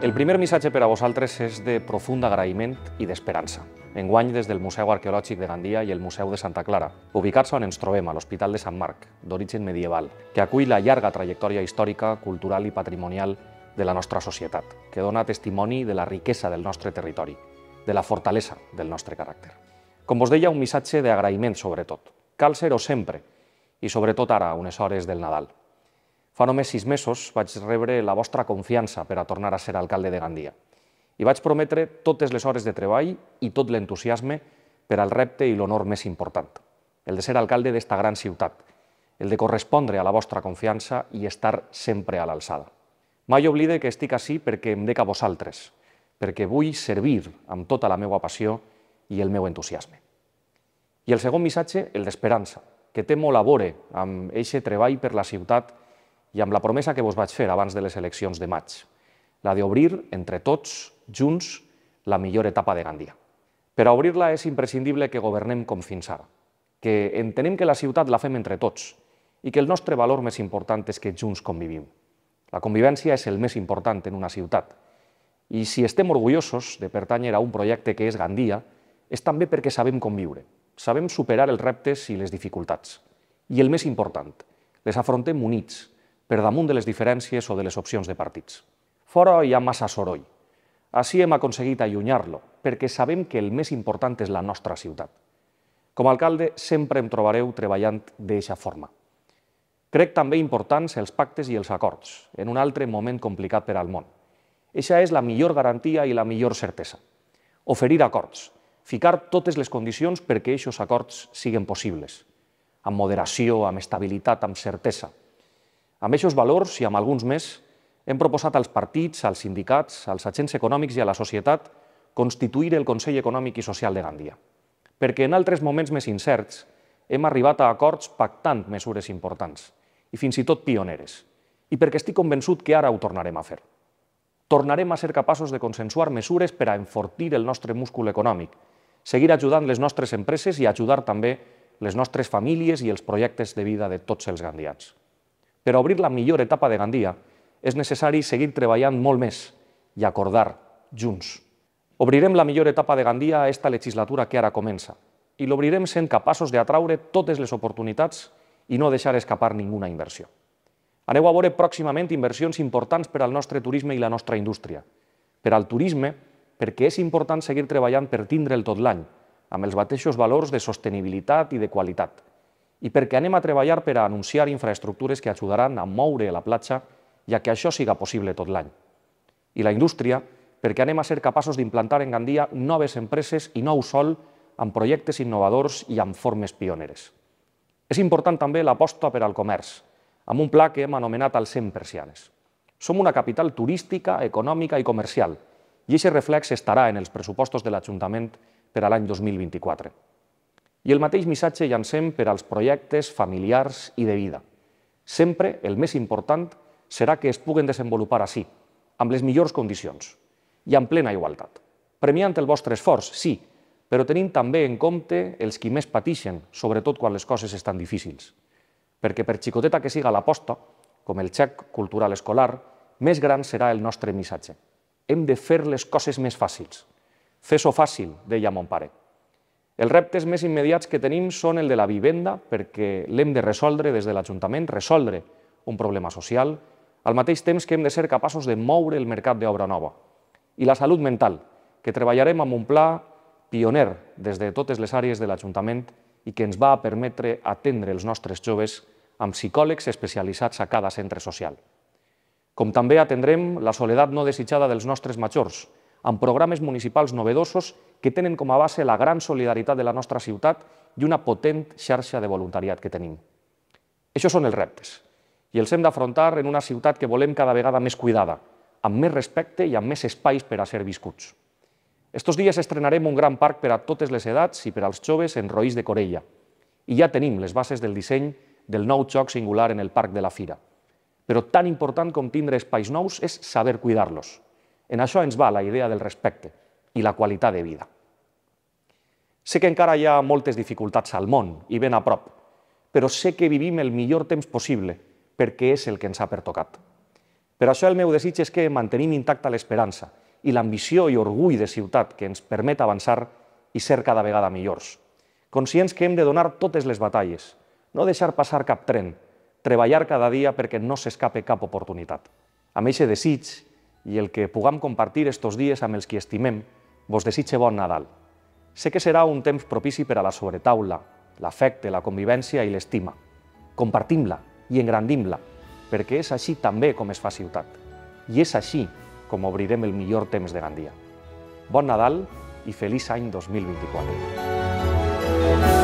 El primer missatge per a vosaltres és de profund agraïment i d'esperança. Enguany des del Museu Arqueològic de Gandia i el Museu de Santa Clara, ubicats on ens trobem a l'Hospital de Sant Marc, d'origen medieval, que acull la llarga trajectòria històrica, cultural i patrimonial de la nostra societat, que dona testimoni de la riquesa del nostre territori, de la fortalesa del nostre caràcter. Com vos deia, un missatge d'agraïment, sobretot. Cal ser-ho sempre, i sobretot ara, unes hores del Nadal. Fa només sis mesos vaig rebre la vostra confiança per a tornar a ser alcalde de Gandia i vaig prometre totes les hores de treball i tot l'entusiasme per al repte i l'honor més important, el de ser alcalde d'esta gran ciutat, el de correspondre a la vostra confiança i estar sempre a l'alçada. Mai oblide que estic així perquè em dec a vosaltres, perquè vull servir amb tota la meva passió i el meu entusiasme. I el segon missatge, el d'esperança, que té molt a veure amb aquest treball per la ciutat i amb la promesa que vos vaig fer abans de les eleccions de maig, la d'obrir entre tots, junts, la millor etapa de Gandia. Per a obrir-la és imprescindible que governem com fins ara, que entenem que la ciutat la fem entre tots i que el nostre valor més important és que junts convivim. La convivència és el més important en una ciutat. I si estem orgullosos de pertànyer a un projecte que és Gandia, és també perquè sabem conviure, sabem superar els reptes i les dificultats. I el més important, les afrontem units, per damunt de les diferències o de les opcions de partits. Fora hi ha massa soroll. Així hem aconseguit allunyar-lo, perquè sabem que el més important és la nostra ciutat. Com a alcalde sempre em trobareu treballant d'eixa forma. Crec també importants els pactes i els acords, en un altre moment complicat per al món. Eixa és la millor garantia i la millor certesa. Oferir acords, ficar totes les condicions perquè aquests acords siguin possibles, amb moderació, amb estabilitat, amb certesa, amb aquests valors i amb alguns més, hem proposat als partits, als sindicats, als agents econòmics i a la societat constituir el Consell Econòmic i Social de Gandia. Perquè en altres moments més incerts hem arribat a acords pactant mesures importants i fins i tot pioneres. I perquè estic convençut que ara ho tornarem a fer. Tornarem a ser capaços de consensuar mesures per a enfortir el nostre múscul econòmic, seguir ajudant les nostres empreses i ajudar també les nostres famílies i els projectes de vida de tots els gandians. Per obrir la millor etapa de Gandia és necessari seguir treballant molt més i acordar, junts. Obrirem la millor etapa de Gandia a esta legislatura que ara comença i l'obrirem sent capaços d'atraure totes les oportunitats i no deixar escapar ninguna inversió. Aneu a veure pròximament inversions importants per al nostre turisme i la nostra indústria. Per al turisme, perquè és important seguir treballant per tindre'l tot l'any, amb els mateixos valors de sostenibilitat i de qualitat i perquè anem a treballar per a anunciar infraestructures que ajudaran a moure la platja i a que això siga possible tot l'any. I la indústria, perquè anem a ser capaços d'implantar en Gandia noves empreses i nou sol amb projectes innovadors i amb formes pioneres. És important també l'aposta per al comerç, amb un pla que hem anomenat els 100 persianes. Som una capital turística, econòmica i comercial, i aquest reflex estarà en els pressupostos de l'Ajuntament per a l'any 2024. I el mateix missatge llancem per als projectes familiars i de vida. Sempre el més important serà que es puguen desenvolupar així, amb les millors condicions i amb plena igualtat. Premiant el vostre esforç, sí, però tenint també en compte els qui més patixen, sobretot quan les coses estan difícils. Perquè per xicoteta que siga l'aposta, com el xec cultural escolar, més gran serà el nostre missatge. Hem de fer les coses més fàcils. Fes-ho fàcil, deia mon pare. Els reptes més immediats que tenim són el de la vivenda, perquè l'hem de resoldre des de l'Ajuntament, resoldre un problema social, al mateix temps que hem de ser capaços de moure el mercat d'obra nova. I la salut mental, que treballarem amb un pla pioner des de totes les àrees de l'Ajuntament i que ens va permetre atendre els nostres joves amb psicòlegs especialitzats a cada centre social. Com també atendrem la soledat no desitjada dels nostres majors, amb programes municipals novedosos que tenen com a base la gran solidaritat de la nostra ciutat i una potent xarxa de voluntariat que tenim. Això són els reptes, i els hem d'afrontar en una ciutat que volem cada vegada més cuidada, amb més respecte i amb més espais per a ser viscuts. Estos dies estrenarem un gran parc per a totes les edats i per als joves en Roís de Corella, i ja tenim les bases del disseny del nou xoc singular en el Parc de la Fira. Però tan important com tindre espais nous és saber cuidar-los. En això ens va la idea del respecte i la qualitat de vida. Sé que encara hi ha moltes dificultats al món i ben a prop, però sé que vivim el millor temps possible perquè és el que ens ha pertocat. Per això el meu desig és que mantenim intacta l'esperança i l'ambició i orgull de ciutat que ens permet avançar i ser cada vegada millors. Conscients que hem de donar totes les batalles, no deixar passar cap tren, treballar cada dia perquè no s'escape cap oportunitat. Amb aquest desig i el que puguem compartir estos dies amb els qui estimem, vos desitge bon Nadal. Sé que serà un temps propici per a la sobretaula, l'afecte, la convivència i l'estima. Compartim-la i engrandim-la, perquè és així també com es fa ciutat. I és així com obrirem el millor temps de Gandia. Bon Nadal i feliç any 2024.